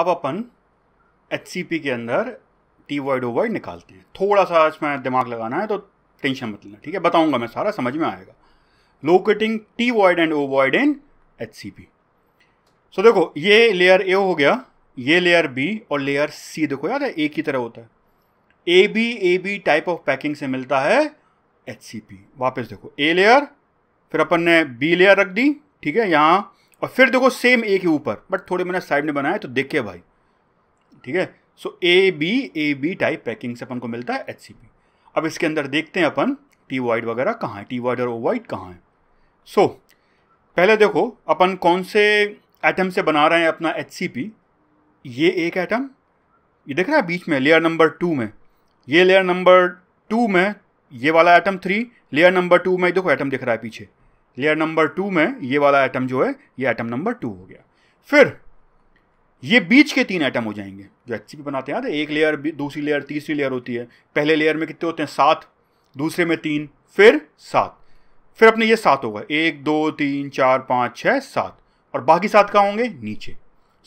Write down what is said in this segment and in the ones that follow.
अब अपन एच के अंदर टी वर्ड ओ वर्ड निकालते हैं थोड़ा सा इसमें दिमाग लगाना है तो टेंशन मत लेना ठीक है बताऊंगा मैं सारा समझ में आएगा locating T void and O void in H so देखो ये लेयर ए हो गया ये लेयर बी और लेयर सी देखो यार ए की तरह होता है A B A B type of packing से मिलता है एच वापस देखो ए लेयर फिर अपन ने बी लेयर रख दी ठीक है यहाँ और फिर देखो सेम ए के ऊपर बट थोड़े मैंने साइड में बनाया तो देखिए भाई ठीक है so A B A B type packing से अपन को मिलता है एच अब इसके अंदर देखते हैं अपन टी वाइड वगैरह कहाँ है टी वाइड और ओ वाइड कहाँ है सो so, पहले देखो अपन कौन से एटम से बना रहे हैं अपना एच ये एक एटम ये देख रहा है बीच में लेयर नंबर टू में ये लेयर नंबर टू में ये वाला atom three layer number two में देखो एटम दिख रहा है पीछे लेयर नंबर टू में ये वाला एटम जो है ये एटम नंबर टू हो गया फिर ये बीच के तीन एटम हो जाएंगे जो एच बनाते हैं एक लेयर दूसरी लेयर तीसरी लेयर होती है पहले लेयर में कितने होते हैं सात दूसरे में तीन फिर सात फिर अपने ये सात होगा एक दो तीन चार पाँच छः सात और बाकी सात कहाँ होंगे नीचे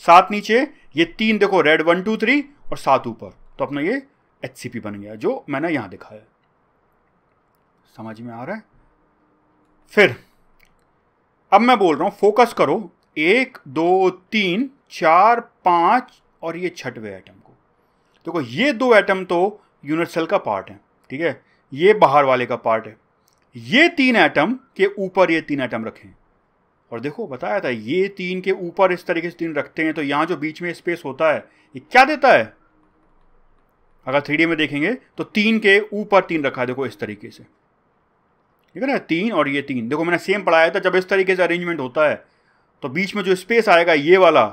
सात नीचे ये तीन देखो रेड वन टू थ्री और सात ऊपर तो अपना ये एच बन गया जो मैंने यहाँ दिखाया समझ में आ रहा है फिर अब मैं बोल रहा हूँ फोकस करो एक दो तीन चार पाँच और ये छठवें एटम को देखो तो ये दो एटम तो यूनिवर्सल का पार्ट है ठीक है ये बाहर वाले का पार्ट है ये तीन एटम के ऊपर ये तीन एटम रखें और देखो बताया था ये तीन के ऊपर इस तरीके से तीन रखते हैं तो यहां जो बीच में स्पेस होता है ये क्या देता है अगर थ्री में देखेंगे तो तीन के ऊपर तीन रखा है देखो इस तरीके से ठीक है ना तीन और ये तीन देखो मैंने सेम पढ़ाया था जब इस तरीके से अरेंजमेंट होता है तो बीच में जो स्पेस आएगा ये वाला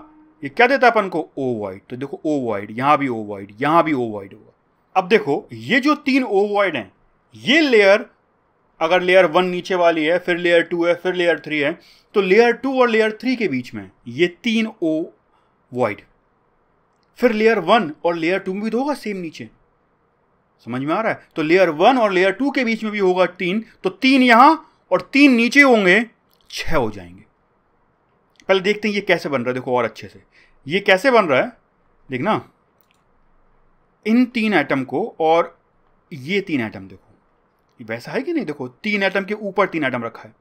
ये क्या देता है अपन को ओ वाइड तो देखो ओ वाइड यहाँ भी ओ वाइड यहाँ भी ओ वाइड होगा अब देखो ये जो तीन ओ वाइड हैं ये लेयर अगर लेयर वन नीचे वाली है फिर लेयर टू है फिर लेयर थ्री है तो लेयर टू और लेयर थ्री के बीच में ये तीन ओ वाइड फिर लेयर वन और लेयर टू में भी तो होगा सेम नीचे समझ में आ रहा है तो लेयर वन और लेयर टू के बीच में भी होगा तीन तो तीन यहां और तीन नीचे होंगे छ हो जाएंगे पहले देखते हैं ये कैसे बन रहा है देखो और अच्छे से ये कैसे बन रहा है देखना इन तीन एटम को और ये तीन एटम देखो वैसा है कि नहीं देखो तीन एटम के ऊपर तीन एटम रखा है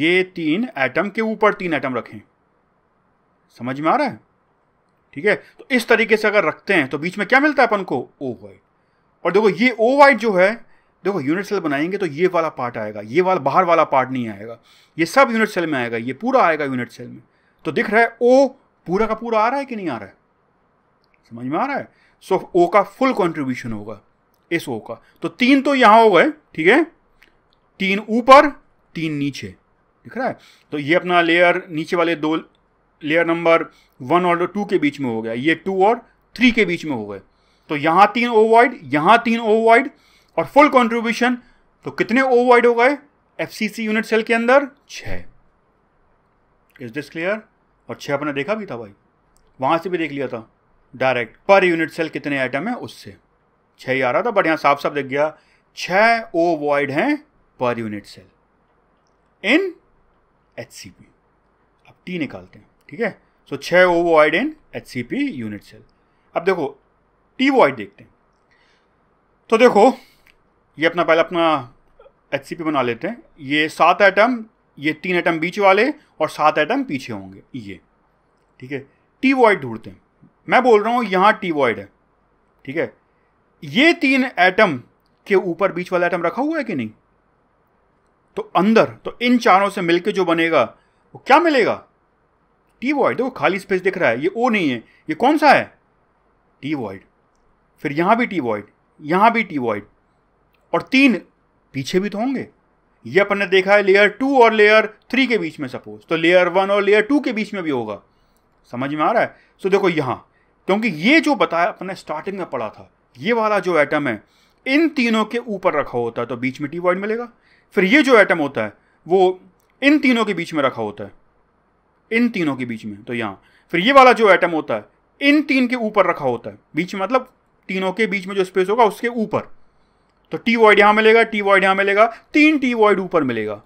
ये तीन एटम के ऊपर तीन एटम रखें समझ में आ रहा है ठीक है तो इस तरीके से अगर रखते हैं तो बीच में क्या मिलता है अपन को ओ वाइट और देखो ये ओ वाइट जो है देखो यूनिट सेल बनाएंगे तो ये वाला पार्ट आएगा ये वाला बाहर वाला पार्ट नहीं आएगा ये सब यूनिट सेल में आएगा ये पूरा आएगा यूनिट सेल में तो दिख रहा है ओ पूरा का पूरा आ रहा है कि नहीं आ रहा है समझ में आ रहा है सो so, ओ का फुल कॉन्ट्रीब्यूशन होगा इस ओ का तो तीन तो यहाँ हो गए ठीक है तीन ऊपर तीन नीचे दिख रहा है तो ये अपना लेयर नीचे वाले दो लेयर नंबर वन और टू के बीच में हो गया ये टू और थ्री के बीच में हो गए तो यहां तीन ओवाइड यहां तीन ओवाइड और फुल कंट्रीब्यूशन तो कितने ओवाइड हो गए एफसीसी यूनिट सेल के अंदर छः इज दिस क्लियर और छह अपने देखा भी था भाई वहां से भी देख लिया था डायरेक्ट पर यूनिट सेल कितने आइटम है उससे छः ही आ रहा था बट साफ साफ देख गया छः ओ वॉइड हैं पर unit cell in H C P अब टी निकालते हैं ठीक है सो so, छः O void in H C P unit cell अब देखो टी वॉइड देखते हैं तो देखो ये अपना पहले अपना एच बना लेते हैं ये सात एटम ये तीन आइटम बीच वाले और सात आइटम पीछे होंगे ये ठीक है टी वॉइड ढूंढते हैं मैं बोल रहा हूँ यहाँ टी वॉइड है ठीक है ये तीन एटम के ऊपर बीच वाला एटम रखा हुआ है कि नहीं तो अंदर तो इन चारों से मिलके जो बनेगा वो क्या मिलेगा टी वॉइड देखो खाली स्पेस दिख रहा है ये ओ नहीं है ये कौन सा है टी वॉइड फिर यहाँ भी टी वॉइड यहाँ भी टी वॉइड और तीन पीछे भी तो होंगे ये अपन ने देखा है लेयर टू और लेयर थ्री के बीच में सपोज तो लेयर वन और लेयर टू के बीच में भी होगा समझ में आ रहा है सो देखो यहाँ क्योंकि ये जो बताया अपने स्टार्टिंग में पढ़ा था ये वाला जो एटम है इन तीनों के ऊपर रखा होता है तो बीच में टी वॉइड मिलेगा फिर ये जो एटम होता है वो इन तीनों के बीच में रखा होता है इन तीनों के बीच में तो यहाँ फिर ये वाला जो एटम होता है इन तीन के ऊपर रखा होता है बीच में मतलब तीनों के बीच में जो स्पेस होगा उसके ऊपर तो टी वॉइड यहां मिलेगा टी वॉइड यहां मिलेगा तीन टी वॉइड ऊपर मिलेगा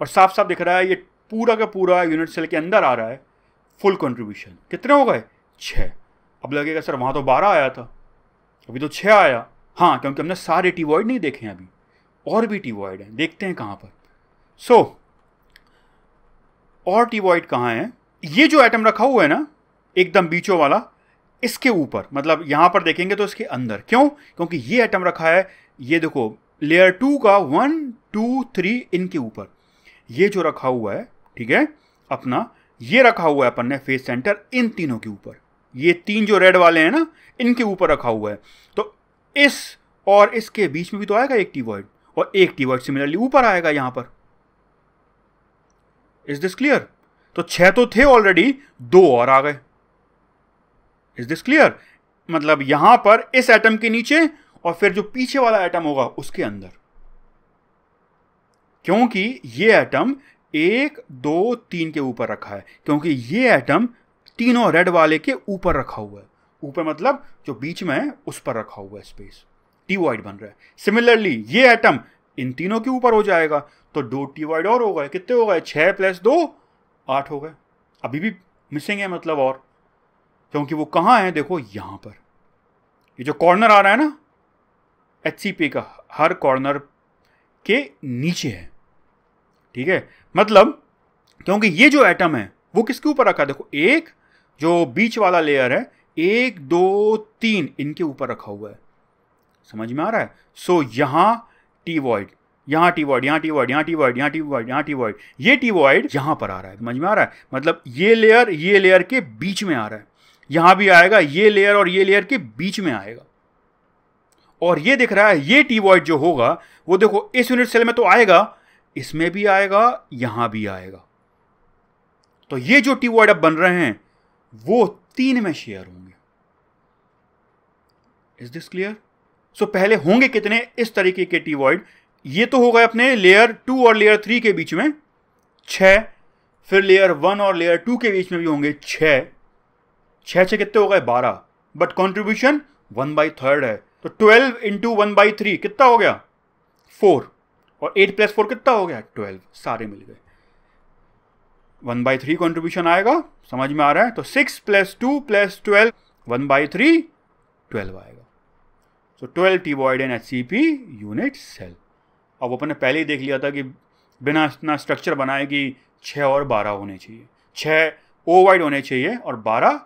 और साफ साफ दिख रहा है ये पूरा का पूरा यूनिट सेल के अंदर आ रहा है फुल कंट्रीब्यूशन कितने हो गए छः अब लगेगा सर वहाँ तो बारह आया था अभी तो छः आया हाँ क्योंकि हमने सारे टी वॉइड नहीं देखे हैं अभी और भी टी वॉइड हैं देखते हैं कहाँ पर सो so, और टी वॉइड कहाँ हैं ये जो आइटम रखा हुआ है ना एकदम बीचों वाला इसके ऊपर मतलब यहां पर देखेंगे तो इसके अंदर क्यों क्योंकि ये एटम रखा है ये देखो लेयर टू का वन टू थ्री इनके ऊपर ये जो रखा हुआ है ठीक है अपना ये रखा हुआ है अपन ने फेस सेंटर इन तीनों के ऊपर ये तीन जो रेड वाले हैं ना इनके ऊपर रखा हुआ है तो इस और इसके बीच में भी तो आएगा एक टीवर्ड और एक टीवर्ड सिमिलरली ऊपर आएगा यहां पर इज दिस क्लियर तो छह तो थे ऑलरेडी दो और आ गए इज दिस क्लियर मतलब यहां पर इस एटम के नीचे और फिर जो पीछे वाला एटम होगा उसके अंदर क्योंकि ये एटम एक दो तीन के ऊपर रखा है क्योंकि ये एटम तीनों रेड वाले के ऊपर रखा हुआ है ऊपर मतलब जो बीच में है उस पर रखा हुआ है स्पेस टी वाइड बन रहा है सिमिलरली ये एटम इन तीनों के ऊपर हो जाएगा तो दो टी वाइड और हो गए कितने हो गए छः प्लस दो आठ हो गए अभी भी मिसिंग है मतलब और क्योंकि वो कहाँ है देखो यहाँ पर ये जो कॉर्नर आ रहा है ना एच का हर कॉर्नर के नीचे है ठीक है मतलब क्योंकि ये जो एटम है वो किसके ऊपर रखा है देखो एक जो बीच वाला लेयर है एक दो तीन इनके ऊपर रखा हुआ है समझ में आ रहा है सो so, टी वॉइड यहाँ टी वॉइड यहाँ टी वॉइड यहाँ टी वॉइड यहाँ टी वॉइड यहाँ टी वॉइड ये टी वॉइड यहां पर आ रहा है समझ में आ रहा है मतलब ये लेयर ये लेयर के बीच में आ रहा है यहां भी आएगा ये लेयर और ये लेयर के बीच में आएगा और ये दिख रहा है ये टी वॉइड जो होगा वो देखो इस यूनिट सेल में तो आएगा इसमें भी आएगा यहां भी आएगा तो ये जो टी वॉइड अब बन रहे हैं वो तीन में शेयर होंगे इज दिस क्लियर सो पहले होंगे कितने इस तरीके के टी वॉइड ये तो हो गए अपने लेयर टू और लेयर थ्री के बीच में छः फिर लेयर वन और लेयर टू के बीच में भी होंगे छह छः छः कितने हो गए बारह but contribution one by third है तो twelve into one by three कितना हो गया फोर और एट प्लस फोर कितना हो गया ट्वेल्व सारे मिल गए वन बाई थ्री कॉन्ट्रीब्यूशन आएगा समझ में आ रहा है तो six plus two plus twelve one by three twelve आएगा so twelve T void in H C P unit cell अब अपन ने पहले ही देख लिया था कि बिना इतना स्ट्रक्चर बनाए कि छः और बारह होने चाहिए छः ओ वाइड होने चाहिए और बारह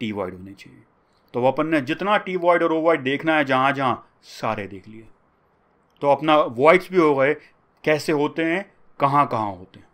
टी वॉइड होने चाहिए तो अपन ने जितना टी वॉइड और ओ वॉइड देखना है जहाँ जहाँ सारे देख लिए तो अपना वॉइड्स भी हो गए कैसे होते हैं कहाँ कहाँ होते हैं